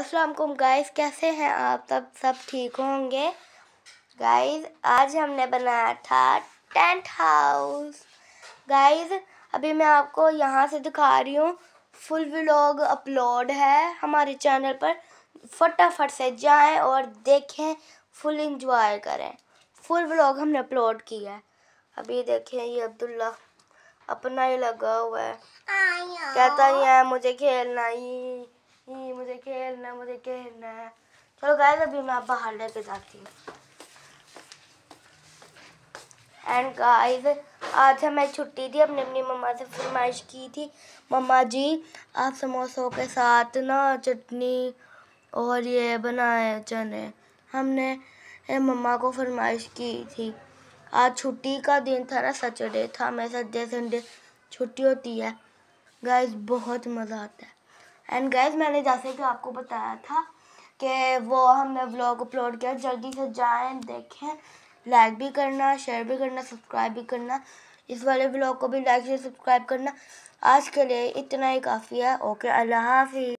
वालेकुम गाइस कैसे हैं आप सब सब ठीक होंगे गाइस आज हमने बनाया था टेंट हाउस गाइस अभी मैं आपको यहाँ से दिखा रही हूँ फुल व्लॉग अपलोड है हमारे चैनल पर फटाफट से जाएं और देखें फुल इंजॉय करें फुल व्लॉग हमने अपलोड किया है अभी देखें ये अब्दुल्ला अपना ही लगा हुआ है कहता ही है मुझे खेलना ही नहीं मुझे खेलना मुझे खेलना है चलो गाय अभी मैं बाहर लेके जाती हूँ एंड गाइस आज हमें छुट्टी थी हमने अपनी मम्मा से फरमाइश की थी मम्मा जी आप समोसों के साथ ना चटनी और ये बनाए चने हमने मम्मा को फरमाइश की थी आज छुट्टी का दिन था ना सैटरडे था हमें सैटरडे संडे छुट्टी होती है गाइस बहुत मज़ा आता है एंड गैस मैंने जैसे कि आपको बताया था कि वो हमने व्लॉग अपलोड किया जल्दी से जाएं देखें लाइक भी करना शेयर भी करना सब्सक्राइब भी करना इस वाले ब्लॉग को भी लाइक से सब्सक्राइब करना आज के लिए इतना ही काफ़ी है ओके अल्लाह हाफि